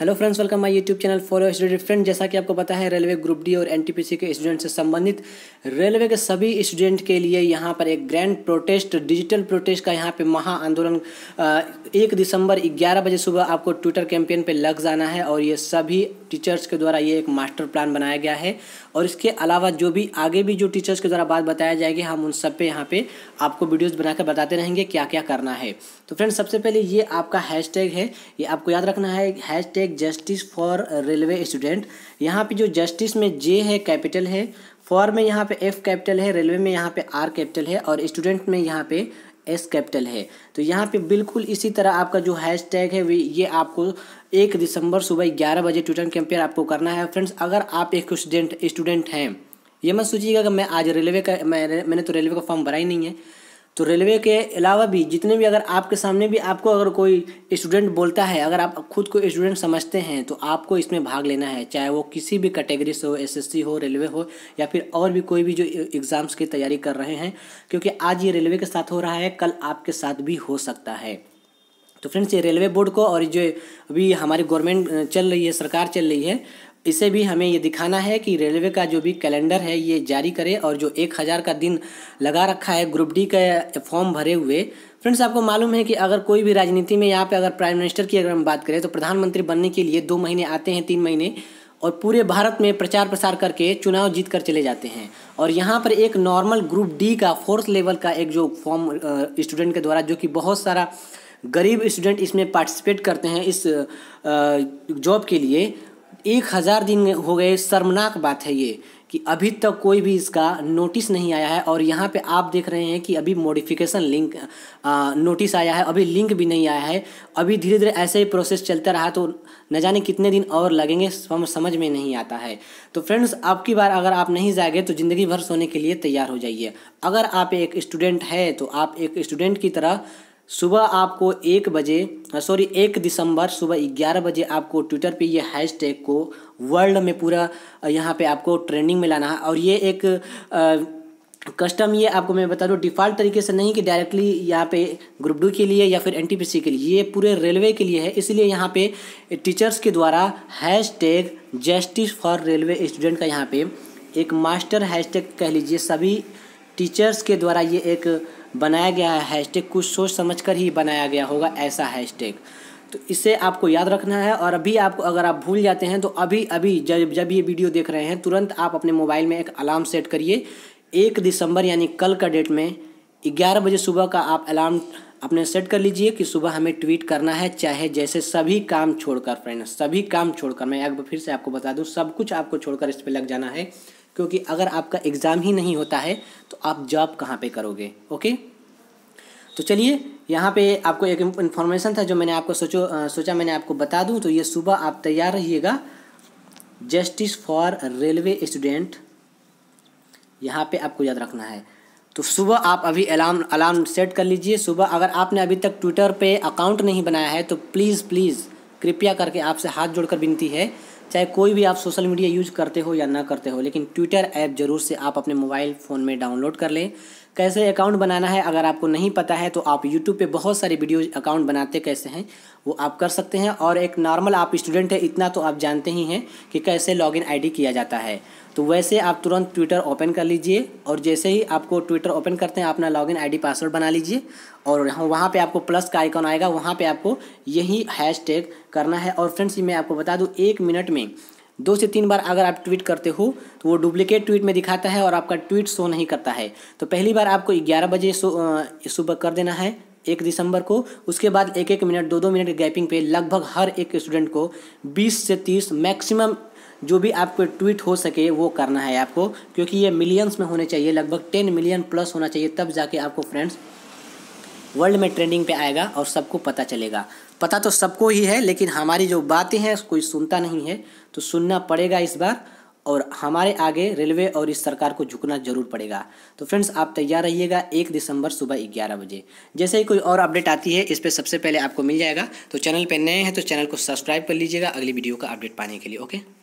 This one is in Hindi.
hello friends welcome my YouTube channel for student friend जैसा कि आपको पता है रेलवे ग्रुप डी और एनटीपीसी के स्टूडेंट से संबंधित रेलवे के सभी स्टूडेंट के लिए यहाँ पर एक ग्रैंड प्रोटेस्ट डिजिटल प्रोटेस्ट का यहाँ पे महा आंदोलन एक दिसंबर ग्यारह बजे सुबह आपको ट्विटर कैंपेन पर लग जाना है और ये सभी टीचर्स के द्वारा ये एक मास्टर प्लान बनाया गया है और इसके अलावा जो भी आगे भी जो टीचर्स के द्वारा बात बताया जाएगी हम उन सब पे यहाँ पे आपको वीडियोज़ बनाकर बताते रहेंगे क्या क्या करना है तो फ्रेंड्स सबसे पहले ये आपका हैशटैग है ये आपको याद रखना है hashtag justice for railway student यहाँ पे जो जस्टिस में जे है कैपिटल है फॉर में यहाँ पे एफ कैपिटल है रेलवे में यहाँ पे आर कैपिटल है और स्टूडेंट में यहाँ पे एस कैपिटल है तो यहाँ पे बिल्कुल इसी तरह आपका जो हैश टैग है ये आपको एक दिसंबर सुबह ग्यारह बजे ट्विटर कैंपेयर आपको करना है फ्रेंड्स अगर आप एक स्टूडेंट स्टूडेंट हैं ये मत सोचिएगा कि मैं आज रेलवे का मैं मैंने तो रेलवे का फॉर्म भरा ही नहीं है तो रेलवे के अलावा भी जितने भी अगर आपके सामने भी आपको अगर कोई स्टूडेंट बोलता है अगर आप खुद को स्टूडेंट समझते हैं तो आपको इसमें भाग लेना है चाहे वो किसी भी कैटेगरी से हो एसएससी हो रेलवे हो या फिर और भी कोई भी जो एग्ज़ाम्स की तैयारी कर रहे हैं क्योंकि आज ये रेलवे के साथ हो रहा है कल आपके साथ भी हो सकता है तो फ्रेंड्स ये रेलवे बोर्ड को और जो अभी हमारी गवर्नमेंट चल रही है सरकार चल रही है इसे भी हमें ये दिखाना है कि रेलवे का जो भी कैलेंडर है ये जारी करे और जो एक हज़ार का दिन लगा रखा है ग्रुप डी का फॉर्म भरे हुए फ्रेंड्स आपको मालूम है कि अगर कोई भी राजनीति में यहाँ पे अगर प्राइम मिनिस्टर की अगर हम बात करें तो प्रधानमंत्री बनने के लिए दो महीने आते हैं तीन महीने और पूरे भारत में प्रचार प्रसार करके चुनाव जीत कर चले जाते हैं और यहाँ पर एक नॉर्मल ग्रुप डी का फोर्थ लेवल का एक जो फॉर्म स्टूडेंट के द्वारा जो कि बहुत सारा गरीब स्टूडेंट इसमें पार्टिसिपेट करते हैं इस जॉब के लिए एक हज़ार दिन हो गए शर्मनाक बात है ये कि अभी तक कोई भी इसका नोटिस नहीं आया है और यहाँ पे आप देख रहे हैं कि अभी मॉडिफिकेशन लिंक नोटिस आया है अभी लिंक भी नहीं आया है अभी धीरे धीरे ऐसे ही प्रोसेस चलता रहा तो न जाने कितने दिन और लगेंगे हम समझ में नहीं आता है तो फ्रेंड्स आपकी बार अगर आप नहीं जाएंगे तो ज़िंदगी भर सोने के लिए तैयार हो जाइए अगर आप एक स्टूडेंट है तो आप एक स्टूडेंट की तरह सुबह आपको एक बजे सॉरी एक दिसंबर सुबह ग्यारह बजे आपको ट्विटर पे ये हैशटैग को वर्ल्ड में पूरा यहाँ पे आपको ट्रेंडिंग में लाना है और ये एक आ, कस्टम ये आपको मैं बता दूँ डिफ़ॉल्ट तरीके से नहीं कि डायरेक्टली यहाँ पे ग्रुप डू के लिए या फिर एनटीपीसी के लिए ये पूरे रेलवे के लिए है इसलिए यहाँ पे टीचर्स के द्वारा hash tag justice for railway student का यहाँ पे एक मास्टर हैश टैग कह लीजिए सभी टीचर्स के द्वारा ये एक बनाया गया है हैशटैग कुछ सोच समझ कर ही बनाया गया होगा ऐसा हैशटैग तो इसे आपको याद रखना है और अभी आपको अगर आप भूल जाते हैं तो अभी अभी जब जब ये वीडियो देख रहे हैं तुरंत आप अपने मोबाइल में एक अलार्म सेट करिए एक दिसंबर यानी कल का डेट में ग्यारह बजे सुबह का आप अलार्म अपने सेट कर लीजिए कि सुबह हमें ट्वीट करना है चाहे जैसे सभी काम छोड़कर फ्रेंड्स सभी काम छोड़कर मैं एक बार फिर से आपको बता दूं सब कुछ आपको छोड़कर इस पर लग जाना है क्योंकि अगर आपका एग्ज़ाम ही नहीं होता है तो आप जॉब कहाँ पे करोगे ओके तो चलिए यहाँ पे आपको एक इन्फॉर्मेशन था जो मैंने आपको सोचो सोचा मैंने आपको बता दूँ तो ये सुबह आप तैयार रहिएगा जस्टिस फॉर रेलवे स्टूडेंट यहाँ पे आपको याद रखना है तो सुबह आप अभी अलार्म अलार्म सेट कर लीजिए सुबह अगर आपने अभी तक ट्विटर पे अकाउंट नहीं बनाया है तो प्लीज़ प्लीज़ कृपया करके आपसे हाथ जोड़कर विनती है चाहे कोई भी आप सोशल मीडिया यूज करते हो या ना करते हो लेकिन ट्विटर ऐप जरूर से आप अपने मोबाइल फ़ोन में डाउनलोड कर लें कैसे अकाउंट बनाना है अगर आपको नहीं पता है तो आप यूट्यूब पे बहुत सारे वीडियो अकाउंट बनाते कैसे हैं वो आप कर सकते हैं और एक नॉर्मल आप स्टूडेंट है इतना तो आप जानते ही हैं कि कैसे लॉगिन आईडी किया जाता है तो वैसे आप तुरंत ट्विटर ओपन कर लीजिए और जैसे ही आपको ट्विटर ओपन करते हैं अपना लॉगिन आईडी पासवर्ड बना लीजिए और वहाँ पे आपको प्लस का आइकॉन आएगा वहाँ पे आपको यही हैशटैग करना है और फ्रेंड्स मैं आपको बता दूँ एक मिनट में दो से तीन बार अगर आप ट्वीट करते हो तो वो डुप्लीकेट ट्वीट में दिखाता है और आपका ट्वीट शो नहीं करता है तो पहली बार आपको ग्यारह बजे सुबह कर देना है एक दिसंबर को उसके बाद एक एक मिनट दो दो मिनट गैपिंग पे लगभग हर एक स्टूडेंट को बीस से तीस मैक्सिमम जो भी आपको ट्वीट हो सके वो करना है आपको क्योंकि ये मिलियंस में होने चाहिए लगभग टेन मिलियन प्लस होना चाहिए तब जाके आपको फ्रेंड्स वर्ल्ड में ट्रेंडिंग पे आएगा और सबको पता चलेगा पता तो सबको ही है लेकिन हमारी जो बातें हैं कोई सुनता नहीं है तो सुनना पड़ेगा इस बार और हमारे आगे रेलवे और इस सरकार को झुकना जरूर पड़ेगा तो फ्रेंड्स आप तैयार रहिएगा एक दिसंबर सुबह ग्यारह बजे जैसे ही कोई और अपडेट आती है इस पर सबसे पहले आपको मिल जाएगा तो चैनल पर नए हैं तो चैनल को सब्सक्राइब कर लीजिएगा अगली वीडियो का अपडेट पाने के लिए ओके